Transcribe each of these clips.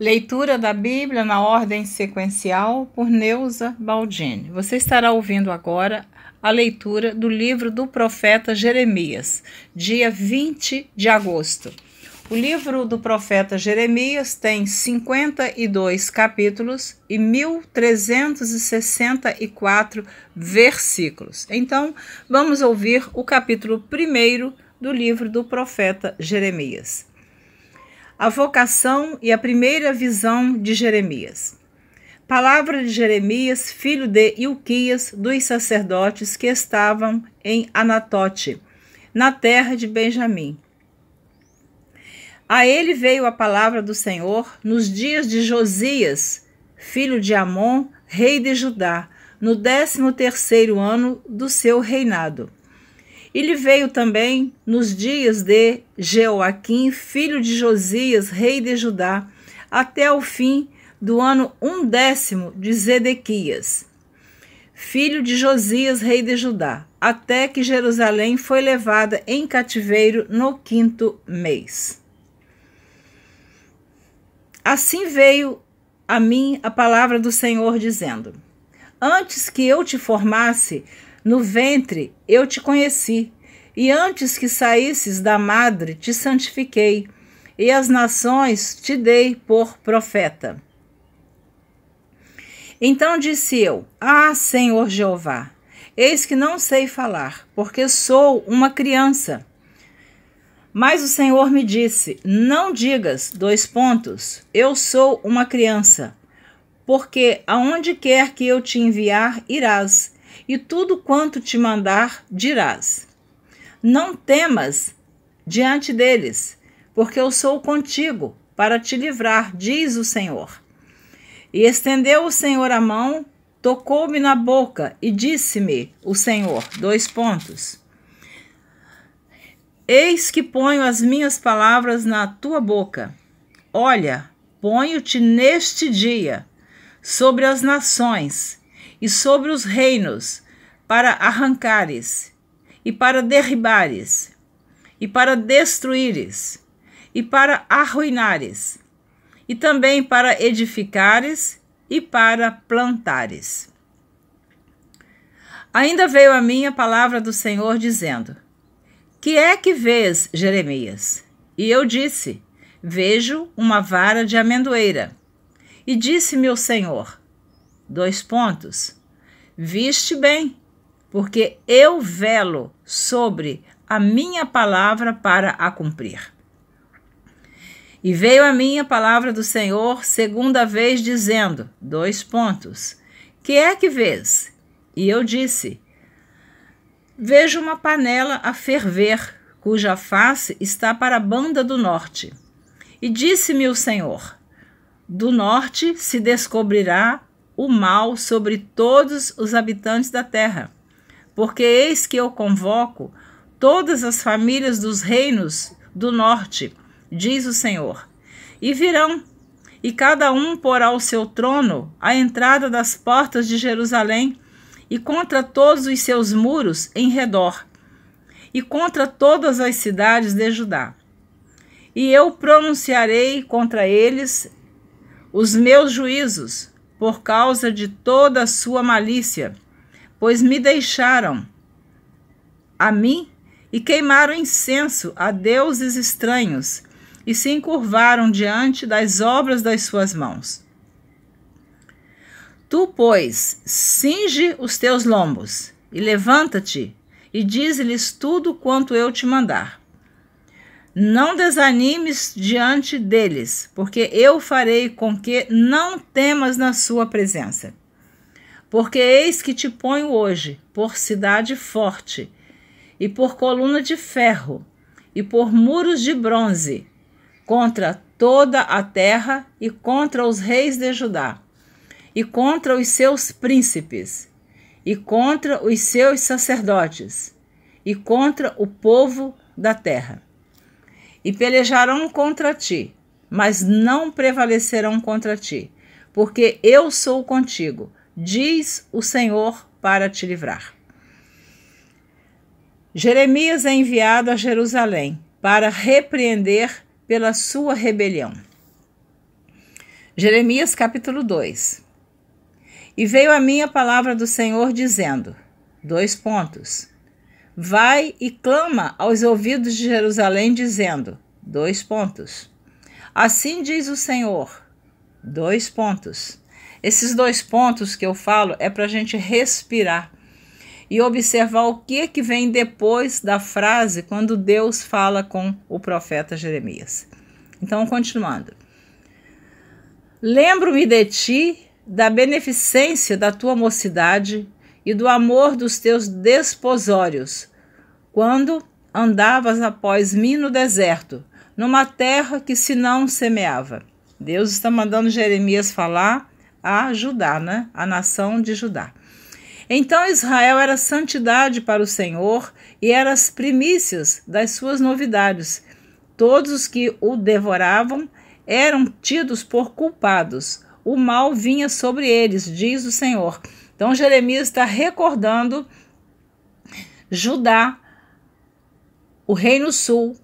Leitura da Bíblia na ordem sequencial por Neuza Baldini. Você estará ouvindo agora a leitura do livro do profeta Jeremias, dia 20 de agosto. O livro do profeta Jeremias tem 52 capítulos e 1364 versículos. Então, vamos ouvir o capítulo 1 do livro do profeta Jeremias a vocação e a primeira visão de Jeremias. Palavra de Jeremias, filho de Ilquias, dos sacerdotes que estavam em Anatote, na terra de Benjamim. A ele veio a palavra do Senhor nos dias de Josias, filho de Amon, rei de Judá, no décimo terceiro ano do seu reinado. Ele veio também nos dias de Jeoaquim, filho de Josias, rei de Judá, até o fim do ano um décimo de Zedequias, filho de Josias, rei de Judá, até que Jerusalém foi levada em cativeiro no quinto mês. Assim veio a mim a palavra do Senhor, dizendo: Antes que eu te formasse no ventre eu te conheci, e antes que saísses da madre te santifiquei, e as nações te dei por profeta. Então disse eu: Ah, Senhor Jeová, eis que não sei falar, porque sou uma criança. Mas o Senhor me disse: Não digas, dois pontos, eu sou uma criança, porque aonde quer que eu te enviar, irás, e tudo quanto te mandar dirás. Não temas diante deles, porque eu sou contigo para te livrar, diz o Senhor. E estendeu o Senhor a mão, tocou-me na boca e disse-me o Senhor: dois pontos. Eis que ponho as minhas palavras na tua boca. Olha, ponho-te neste dia sobre as nações e sobre os reinos, para arrancares, e para derribares, e para destruíres, e para arruinares, e também para edificares e para plantares. Ainda veio a mim a palavra do Senhor dizendo: Que é que vês, Jeremias? E eu disse: Vejo uma vara de amendoeira. E disse-me o Senhor: Dois pontos. Viste bem, porque eu velo sobre a minha palavra para a cumprir. E veio a minha palavra do Senhor segunda vez, dizendo: Dois pontos. Que é que vês? E eu disse: Vejo uma panela a ferver, cuja face está para a banda do norte. E disse-me o Senhor: Do norte se descobrirá o mal sobre todos os habitantes da terra. Porque eis que eu convoco todas as famílias dos reinos do norte, diz o Senhor, e virão, e cada um porá o seu trono à entrada das portas de Jerusalém, e contra todos os seus muros em redor, e contra todas as cidades de Judá. E eu pronunciarei contra eles os meus juízos, por causa de toda a sua malícia, pois me deixaram a mim e queimaram incenso a deuses estranhos e se encurvaram diante das obras das suas mãos. Tu, pois, cinge os teus lombos e levanta-te e diz lhes tudo quanto eu te mandar. Não desanimes diante deles, porque eu farei com que não temas na sua presença. Porque eis que te ponho hoje por cidade forte, e por coluna de ferro, e por muros de bronze, contra toda a terra e contra os reis de Judá, e contra os seus príncipes, e contra os seus sacerdotes, e contra o povo da terra e pelejarão contra ti, mas não prevalecerão contra ti, porque eu sou contigo, diz o Senhor para te livrar. Jeremias é enviado a Jerusalém para repreender pela sua rebelião. Jeremias capítulo 2. E veio a minha palavra do Senhor dizendo: Dois pontos vai e clama aos ouvidos de Jerusalém, dizendo: dois pontos. Assim diz o Senhor, dois pontos. Esses dois pontos que eu falo é para a gente respirar e observar o que, que vem depois da frase quando Deus fala com o profeta Jeremias. Então, continuando. Lembro-me de ti, da beneficência da tua mocidade e do amor dos teus desposórios, quando andavas após mim no deserto, numa terra que se não semeava. Deus está mandando Jeremias falar a Judá, né? A nação de Judá. Então Israel era santidade para o Senhor e era as primícias das suas novidades. Todos os que o devoravam eram tidos por culpados. O mal vinha sobre eles, diz o Senhor. Então Jeremias está recordando Judá o Reino Sul,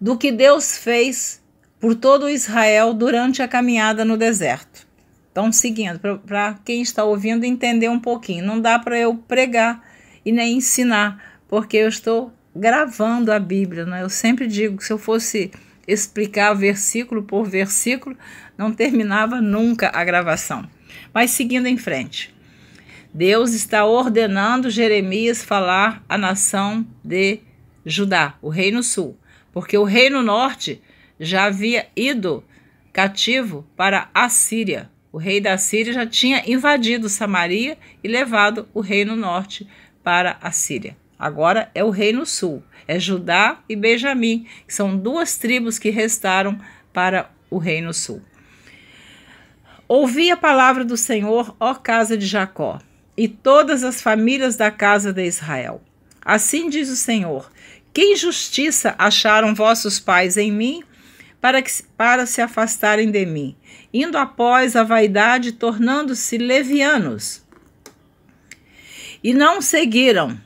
do que Deus fez por todo Israel durante a caminhada no deserto. Então, seguindo, para quem está ouvindo entender um pouquinho, não dá para eu pregar e nem ensinar, porque eu estou gravando a Bíblia, né? Eu sempre digo que se eu fosse explicar versículo por versículo, não terminava nunca a gravação. Mas seguindo em frente, Deus está ordenando Jeremias falar à nação de Judá, o reino sul, porque o reino norte já havia ido cativo para a Síria. O rei da Síria já tinha invadido Samaria e levado o reino norte para a Síria. Agora é o reino sul, é Judá e Benjamim, que são duas tribos que restaram para o reino sul. Ouvi a palavra do Senhor, ó casa de Jacó, e todas as famílias da casa de Israel. Assim diz o Senhor: que injustiça acharam vossos pais em mim para, que, para se afastarem de mim, indo após a vaidade, tornando-se levianos. E não seguiram,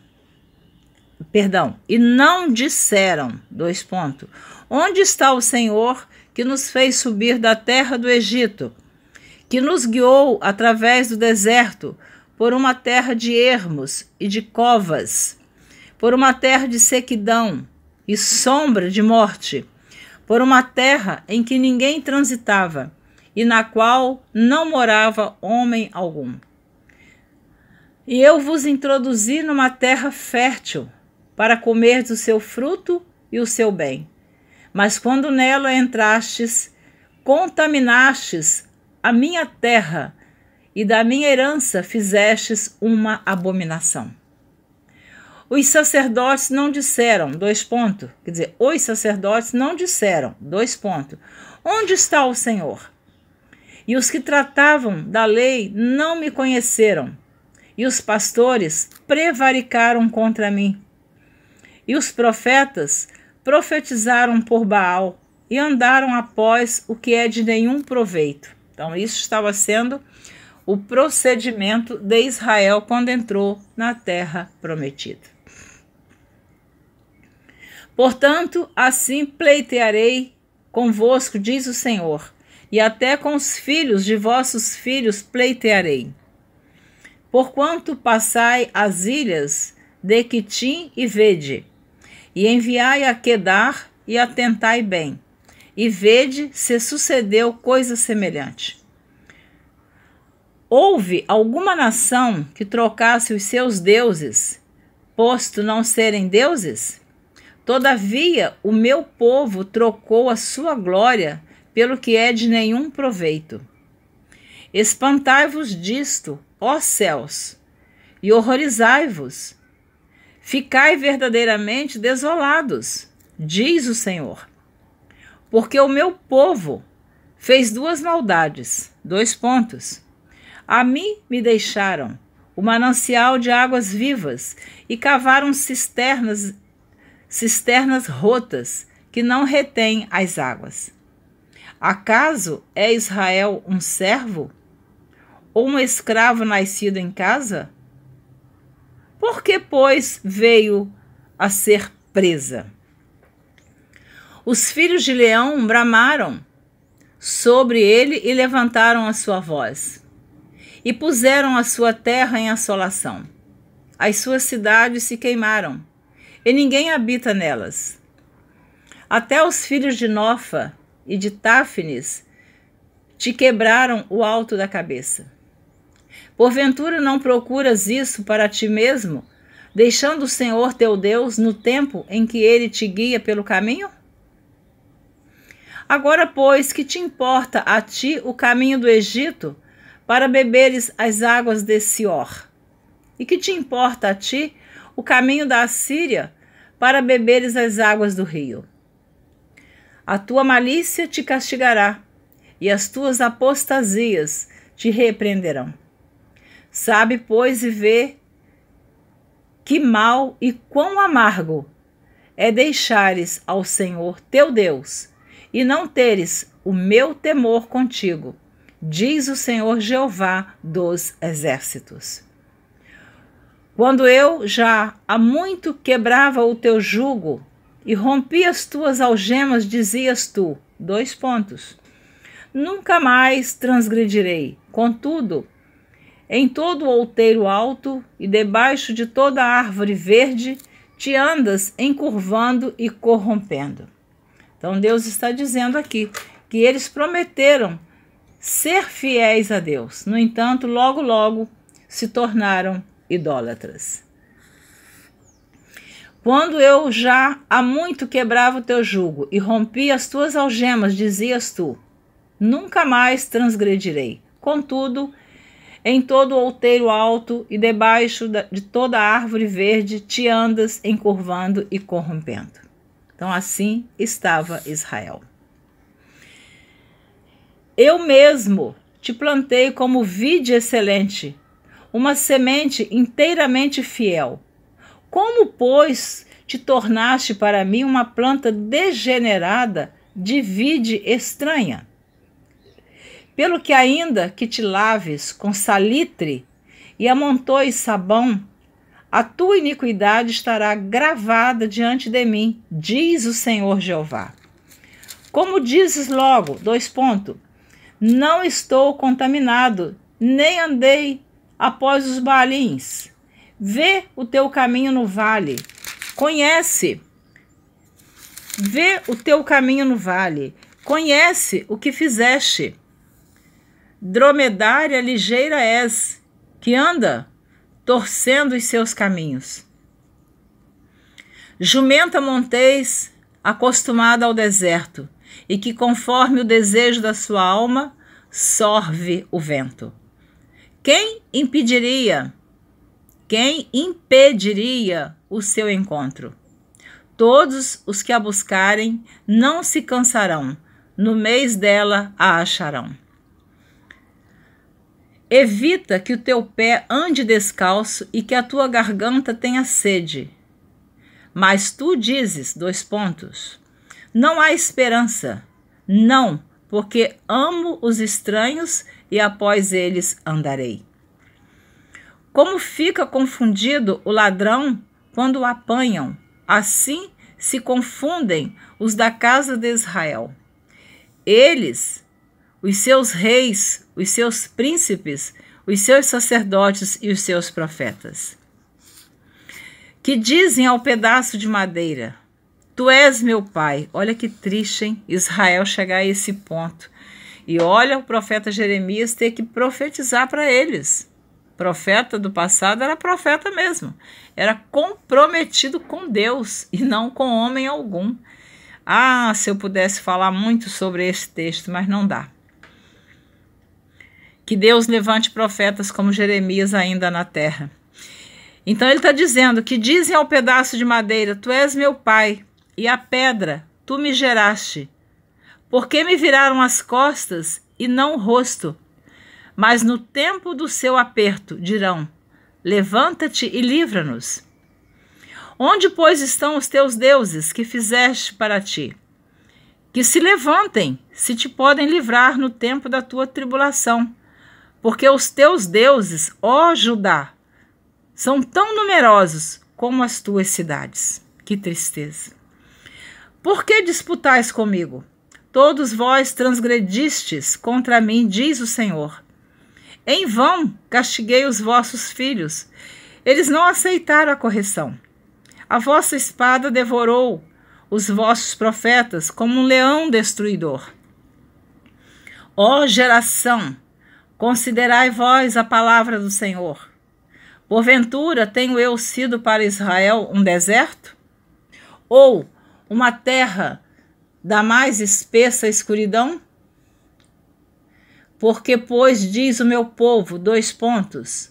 perdão, e não disseram, dois pontos, onde está o Senhor que nos fez subir da terra do Egito, que nos guiou através do deserto por uma terra de ermos e de covas, por uma terra de sequidão e sombra de morte, por uma terra em que ninguém transitava e na qual não morava homem algum. E eu vos introduzi numa terra fértil, para comer do seu fruto e o seu bem. Mas quando nela entrastes, contaminastes a minha terra, e da minha herança fizestes uma abominação. Os sacerdotes não disseram, dois pontos. Quer dizer, os sacerdotes não disseram, dois pontos. Onde está o Senhor? E os que tratavam da lei não me conheceram. E os pastores prevaricaram contra mim. E os profetas profetizaram por Baal e andaram após o que é de nenhum proveito. Então, isso estava sendo o procedimento de Israel quando entrou na terra prometida. Portanto, assim pleitearei convosco, diz o Senhor, e até com os filhos de vossos filhos pleitearei. Porquanto passai as ilhas de Quitim e Vede, e enviai a Quedar e atentai bem, e vede se sucedeu coisa semelhante. Houve alguma nação que trocasse os seus deuses, posto não serem deuses? Todavia, o meu povo trocou a sua glória pelo que é de nenhum proveito. Espantai-vos disto, ó céus, e horrorizai-vos. Ficai verdadeiramente desolados, diz o Senhor. Porque o meu povo fez duas maldades, dois pontos. A mim me deixaram o manancial de águas vivas e cavaram cisternas cisternas rotas que não retêm as águas. Acaso é Israel um servo? Ou um escravo nascido em casa? Por que, pois, veio a ser presa? Os filhos de Leão bramaram sobre ele e levantaram a sua voz. E puseram a sua terra em assolação. As suas cidades se queimaram e ninguém habita nelas. Até os filhos de Nofa e de Táfnis te quebraram o alto da cabeça. Porventura não procuras isso para ti mesmo, deixando o Senhor teu Deus no tempo em que ele te guia pelo caminho? Agora, pois, que te importa a ti o caminho do Egito para beberes as águas de Sior? E que te importa a ti o caminho da Assíria para beberes as águas do rio. A tua malícia te castigará, e as tuas apostasias te repreenderão. Sabe, pois, e vê que mal e quão amargo é deixares ao Senhor teu Deus e não teres o meu temor contigo, diz o Senhor Jeová dos exércitos. Quando eu já há muito quebrava o teu jugo e rompi as tuas algemas, dizias tu: dois pontos. Nunca mais transgredirei. Contudo, em todo o outeiro alto e debaixo de toda árvore verde, te andas encurvando e corrompendo. Então Deus está dizendo aqui que eles prometeram ser fiéis a Deus. No entanto, logo logo se tornaram idólatras. Quando eu já há muito quebrava o teu jugo e rompi as tuas algemas, dizias tu: Nunca mais transgredirei. Contudo, em todo outeiro alto e debaixo de toda árvore verde te andas encurvando e corrompendo. Então assim estava Israel. Eu mesmo te plantei como vide excelente, uma semente inteiramente fiel. Como, pois, te tornaste para mim uma planta degenerada, de vide estranha? Pelo que, ainda que te laves com salitre e amontoes sabão, a tua iniquidade estará gravada diante de mim, diz o Senhor Jeová. Como dizes logo, dois pontos, não estou contaminado, nem andei após os balins. Vê o teu caminho no vale. Conhece. Vê o teu caminho no vale. Conhece o que fizeste. Dromedária ligeira és, que anda torcendo os seus caminhos. Jumenta monteis, acostumada ao deserto, e que, conforme o desejo da sua alma, sorve o vento. Quem impediria? Quem impediria o seu encontro? Todos os que a buscarem não se cansarão, no mês dela a acharão. Evita que o teu pé ande descalço e que a tua garganta tenha sede. Mas tu dizes, dois pontos, não há esperança. Não, porque amo os estranhos e após eles andarei. Como fica confundido o ladrão quando o apanham, assim se confundem os da casa de Israel. Eles, os seus reis, os seus príncipes, os seus sacerdotes e os seus profetas, que dizem ao pedaço de madeira: Tu és meu pai. Olha que triste, hein? Israel chegar a esse ponto e olha o profeta Jeremias ter que profetizar para eles. Profeta do passado era profeta mesmo. Era comprometido com Deus e não com homem algum. Ah, se eu pudesse falar muito sobre esse texto, mas não dá. Que Deus levante profetas como Jeremias ainda na terra. Então ele está dizendo que dizem ao pedaço de madeira: Tu és meu pai, e a pedra, tu me geraste. Porque me viraram as costas e não o rosto? Mas no tempo do seu aperto dirão: Levanta-te e livra-nos. Onde, pois, estão os teus deuses que fizeste para ti? Que se levantem, se te podem livrar no tempo da tua tribulação. Porque os teus deuses, ó Judá, são tão numerosos como as tuas cidades. Que tristeza! Por que disputais comigo? Todos vós transgredistes contra mim, diz o Senhor. Em vão castiguei os vossos filhos. Eles não aceitaram a correção. A vossa espada devorou os vossos profetas como um leão destruidor. Ó geração, considerai vós a palavra do Senhor. Porventura tenho eu sido para Israel um deserto? Ou uma terra da mais espessa escuridão? Porque, pois, diz o meu povo, dois pontos,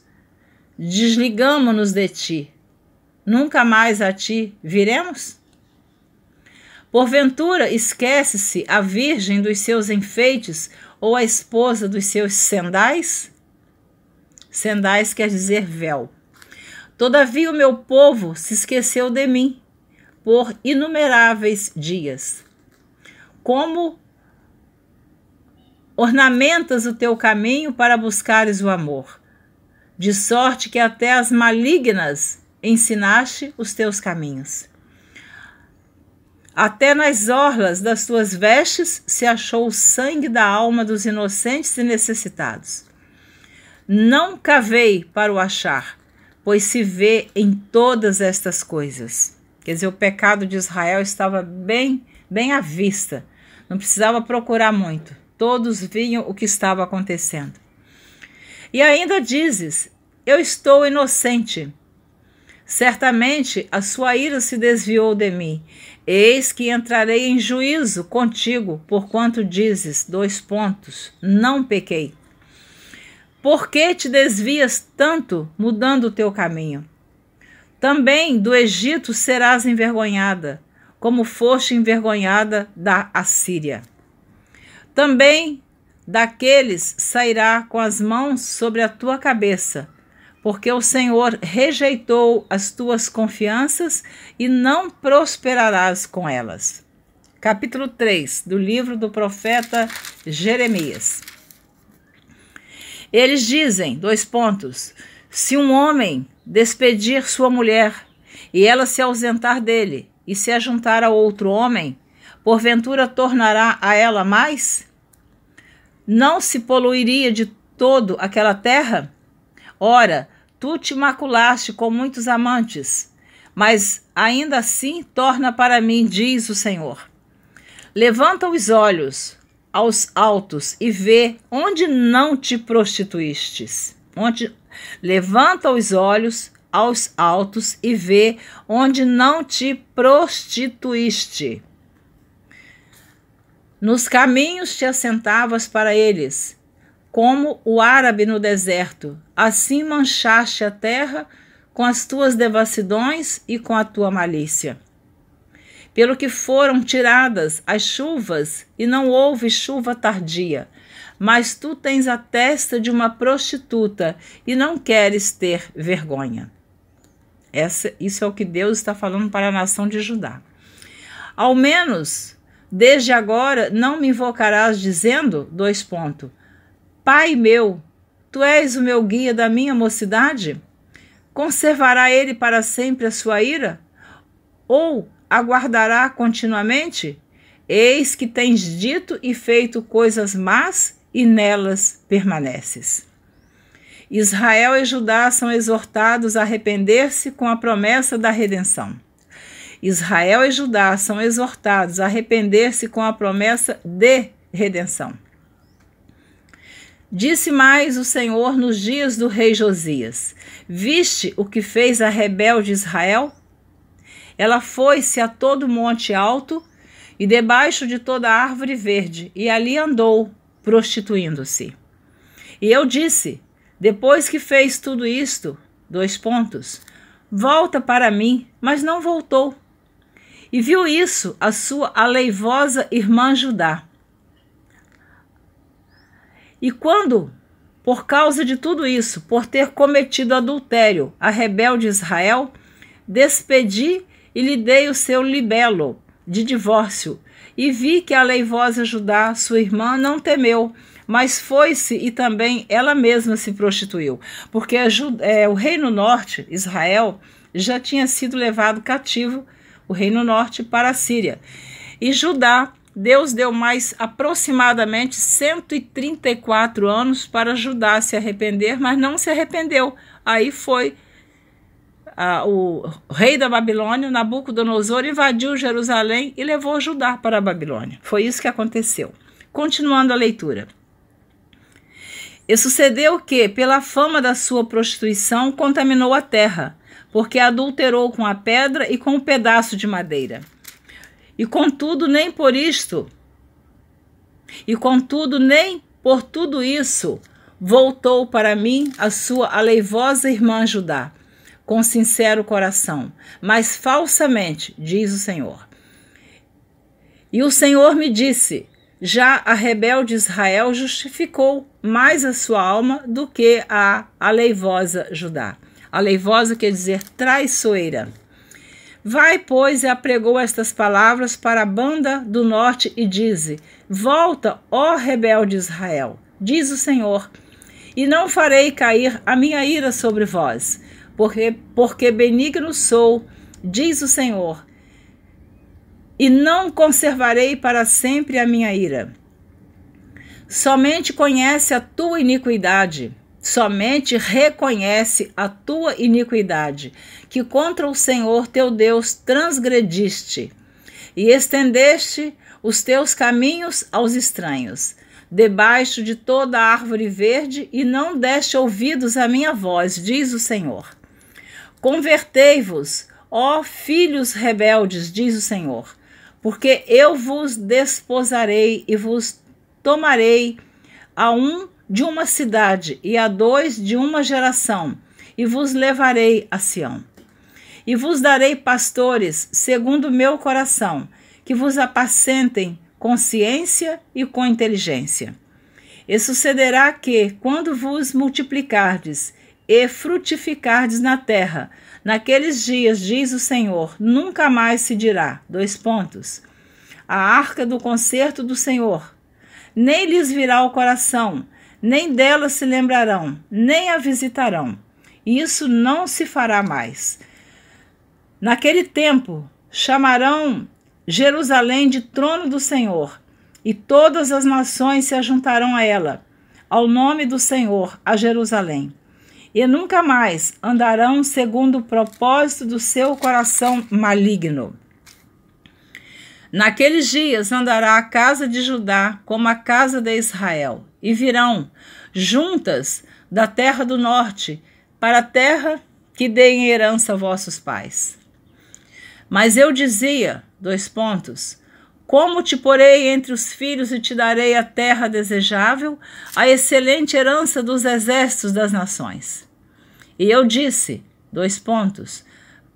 desligamo-nos de ti, nunca mais a ti viremos? Porventura esquece-se a virgem dos seus enfeites ou a esposa dos seus sendais? Sendais quer dizer véu. Todavia o meu povo se esqueceu de mim por inumeráveis dias como ornamentas o teu caminho para buscares o amor, de sorte que até as malignas ensinaste os teus caminhos. Até nas orlas das tuas vestes se achou o sangue da alma dos inocentes e necessitados. Não cavei para o achar, pois se vê em todas estas coisas. Quer dizer, o pecado de Israel estava bem, bem à vista não precisava procurar muito. Todos viam o que estava acontecendo. E ainda dizes: Eu estou inocente. Certamente a sua ira se desviou de mim. Eis que entrarei em juízo contigo, porquanto dizes, dois pontos, não pequei. Por que te desvias tanto, mudando o teu caminho? Também do Egito serás envergonhada, como foste envergonhada da Assíria. Também daqueles sairá com as mãos sobre a tua cabeça, porque o Senhor rejeitou as tuas confianças e não prosperarás com elas. Capítulo 3 do livro do profeta Jeremias. Eles dizem, dois pontos, se um homem despedir sua mulher e ela se ausentar dele, e se ajuntar a outro homem, porventura tornará a ela mais? Não se poluiria de todo aquela terra? Ora, tu te maculaste com muitos amantes, mas ainda assim torna para mim, diz o Senhor. Levanta os olhos aos altos e vê onde não te prostituístes. Onde levanta os olhos aos altos e vê onde não te prostituíste. Nos caminhos te assentavas para eles, como o árabe no deserto. Assim manchaste a terra com as tuas devassidões e com a tua malícia. Pelo que foram tiradas as chuvas, e não houve chuva tardia. Mas tu tens a testa de uma prostituta e não queres ter vergonha. Essa, isso é o que Deus está falando para a nação de Judá. Ao menos, desde agora, não me invocarás dizendo, dois pontos, Pai meu, tu és o meu guia da minha mocidade? Conservará ele para sempre a sua ira? Ou aguardará continuamente? Eis que tens dito e feito coisas más e nelas permaneces. Israel e Judá são exortados a arrepender-se com a promessa da redenção. Israel e Judá são exortados a arrepender-se com a promessa de redenção. Disse mais o Senhor nos dias do rei Josias: Viste o que fez a rebelde Israel? Ela foi-se a todo monte alto e debaixo de toda árvore verde, e ali andou, prostituindo-se. E eu disse: depois que fez tudo isto, dois pontos, volta para mim, mas não voltou. E viu isso a sua aleivosa irmã Judá. E quando, por causa de tudo isso, por ter cometido adultério, a rebelde Israel, despedi e lhe dei o seu libelo de divórcio, e vi que a leivosa Judá, sua irmã, não temeu, mas foi-se e também ela mesma se prostituiu, porque é, o Reino Norte, Israel, já tinha sido levado cativo, o Reino Norte, para a Síria. E Judá, Deus deu mais aproximadamente 134 anos para Judá se arrepender, mas não se arrependeu. Aí foi o rei da Babilônia, Nabucodonosor, invadiu Jerusalém e levou Judá para a Babilônia. Foi isso que aconteceu. Continuando a leitura. E sucedeu que, pela fama da sua prostituição, contaminou a terra, porque adulterou com a pedra e com o um pedaço de madeira. E contudo, nem por isto, e contudo, nem por tudo isso, voltou para mim a sua aleivosa irmã Judá, com sincero coração, mas falsamente, diz o Senhor. E o Senhor me disse: já a rebelde Israel justificou mais a sua alma do que a aleivosa Judá. Aleivosa quer dizer traiçoeira. Vai, pois, e apregou estas palavras para a banda do norte e dize: Volta, ó rebelde Israel, diz o Senhor, e não farei cair a minha ira sobre vós, porque, porque benigno sou, diz o Senhor, e não conservarei para sempre a minha ira. Somente conhece a tua iniquidade, somente reconhece a tua iniquidade, que contra o Senhor teu Deus transgrediste e estendeste os teus caminhos aos estranhos, debaixo de toda a árvore verde, e não deste ouvidos à minha voz, diz o Senhor. Convertei-vos, ó filhos rebeldes, diz o Senhor porque eu vos desposarei e vos tomarei a um de uma cidade e a dois de uma geração, e vos levarei a Sião. E vos darei pastores, segundo o meu coração, que vos apacentem com ciência e com inteligência. E sucederá que, quando vos multiplicardes e frutificardes na terra, Naqueles dias, diz o Senhor, nunca mais se dirá, dois pontos, a arca do concerto do Senhor. Nem lhes virá o coração, nem dela se lembrarão, nem a visitarão. Isso não se fará mais. Naquele tempo, chamarão Jerusalém de trono do Senhor, e todas as nações se ajuntarão a ela, ao nome do Senhor, a Jerusalém e nunca mais andarão segundo o propósito do seu coração maligno. Naqueles dias andará a casa de Judá como a casa de Israel, e virão juntas da terra do norte para a terra que deem herança a vossos pais. Mas eu dizia, dois pontos, como te porei entre os filhos e te darei a terra desejável, a excelente herança dos exércitos das nações. E eu disse, dois pontos,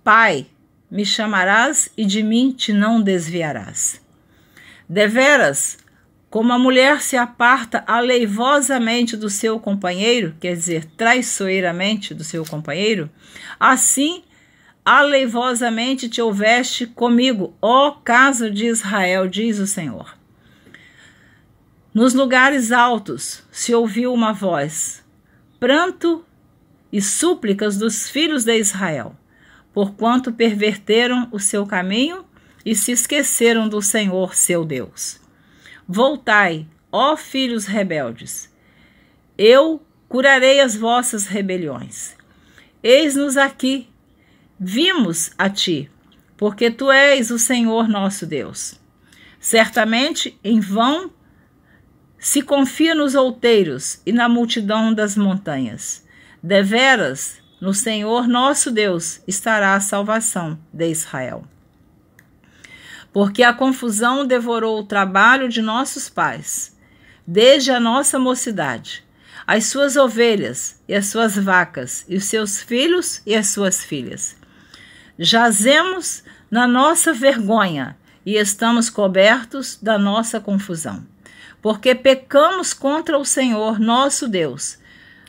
Pai, me chamarás e de mim te não desviarás. Deveras, como a mulher se aparta aleivosamente do seu companheiro, quer dizer, traiçoeiramente do seu companheiro, assim aleivosamente te houveste comigo, ó casa de Israel, diz o Senhor. Nos lugares altos se ouviu uma voz, pranto e súplicas dos filhos de Israel, porquanto perverteram o seu caminho e se esqueceram do Senhor seu Deus. Voltai, ó filhos rebeldes, eu curarei as vossas rebeliões. Eis-nos aqui, vimos a ti, porque tu és o Senhor nosso Deus. Certamente em vão se confia nos outeiros e na multidão das montanhas. Deveras, no Senhor nosso Deus estará a salvação de Israel. Porque a confusão devorou o trabalho de nossos pais, desde a nossa mocidade, as suas ovelhas e as suas vacas, e os seus filhos e as suas filhas Jazemos na nossa vergonha e estamos cobertos da nossa confusão, porque pecamos contra o Senhor nosso Deus,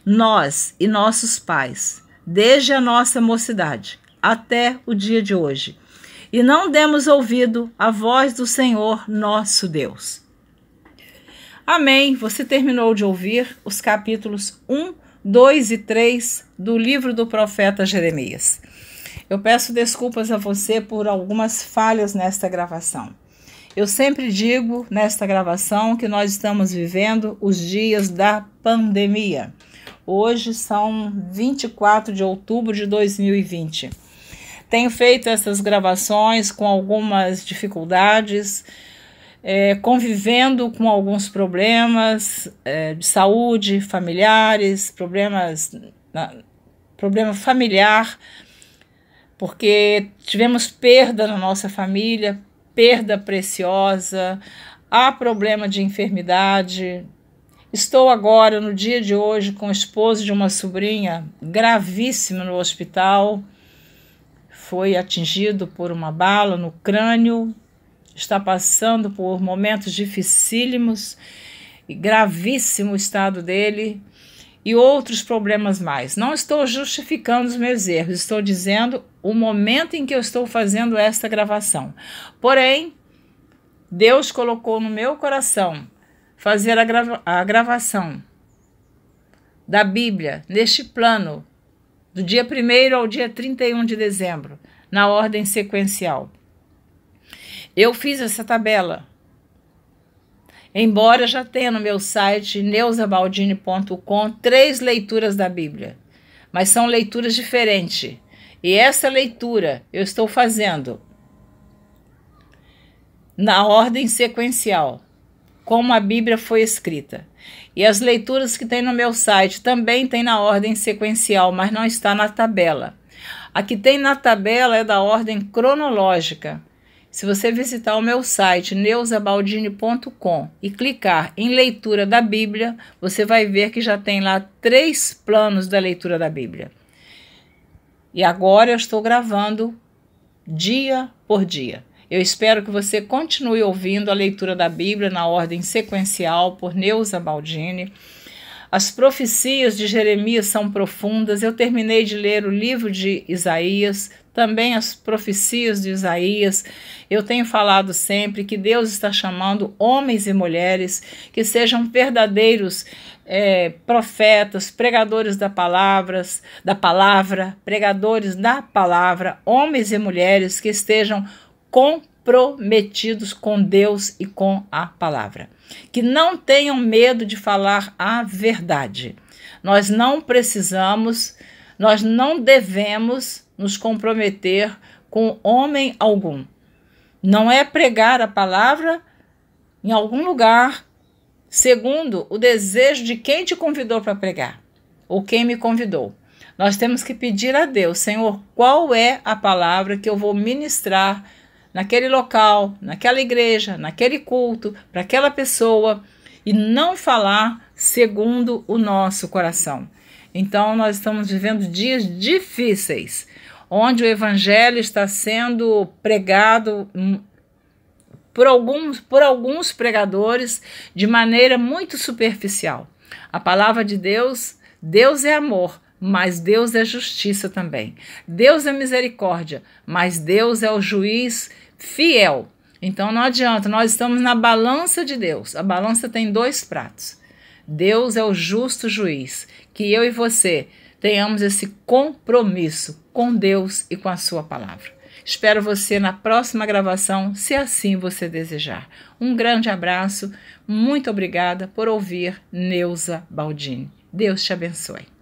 nós e nossos pais, desde a nossa mocidade até o dia de hoje, e não demos ouvido à voz do Senhor nosso Deus. Amém. Você terminou de ouvir os capítulos 1, 2 e 3 do livro do profeta Jeremias. Eu peço desculpas a você por algumas falhas nesta gravação. Eu sempre digo nesta gravação que nós estamos vivendo os dias da pandemia. Hoje são 24 de outubro de 2020. Tenho feito essas gravações com algumas dificuldades, é, convivendo com alguns problemas é, de saúde, familiares, problemas, na, problema familiar porque tivemos perda na nossa família, perda preciosa, há problema de enfermidade. Estou agora, no dia de hoje, com o esposo de uma sobrinha gravíssima no hospital. Foi atingido por uma bala no crânio, está passando por momentos dificílimos e gravíssimo o estado dele e outros problemas mais. Não estou justificando os meus erros, estou dizendo o momento em que eu estou fazendo esta gravação. Porém, Deus colocou no meu coração fazer a, grava a gravação da Bíblia neste plano, do dia 1 ao dia 31 de dezembro, na ordem sequencial. Eu fiz essa tabela. Embora já tenha no meu site neusabaldini.com três leituras da Bíblia, mas são leituras diferentes e essa leitura eu estou fazendo na ordem sequencial, como a Bíblia foi escrita. E as leituras que tem no meu site também tem na ordem sequencial, mas não está na tabela. A que tem na tabela é da ordem cronológica. Se você visitar o meu site neusabaldini.com e clicar em leitura da Bíblia, você vai ver que já tem lá três planos da leitura da Bíblia. E agora eu estou gravando dia por dia. Eu espero que você continue ouvindo a leitura da Bíblia na ordem sequencial por Neuza Baldini. As profecias de Jeremias são profundas. Eu terminei de ler o livro de Isaías, também as profecias de Isaías. Eu tenho falado sempre que Deus está chamando homens e mulheres que sejam verdadeiros é, profetas, pregadores da palavra da palavra, pregadores da palavra, homens e mulheres que estejam comprometidos com Deus e com a palavra. Que não tenham medo de falar a verdade. Nós não precisamos nós não devemos nos comprometer com homem algum. Não é pregar a palavra em algum lugar, segundo o desejo de quem te convidou para pregar, ou quem me convidou. Nós temos que pedir a Deus, Senhor, qual é a palavra que eu vou ministrar naquele local, naquela igreja, naquele culto, para aquela pessoa, e não falar segundo o nosso coração. Então, nós estamos vivendo dias difíceis, onde o evangelho está sendo pregado hum, por alguns, por alguns pregadores de maneira muito superficial. A palavra de Deus, Deus é amor, mas Deus é justiça também. Deus é misericórdia, mas Deus é o juiz fiel. Então não adianta, nós estamos na balança de Deus. A balança tem dois pratos. Deus é o justo juiz que eu e você tenhamos esse compromisso com Deus e com a Sua palavra. Espero você na próxima gravação, se assim você desejar. Um grande abraço, muito obrigada por ouvir Neuza Baldini. Deus te abençoe.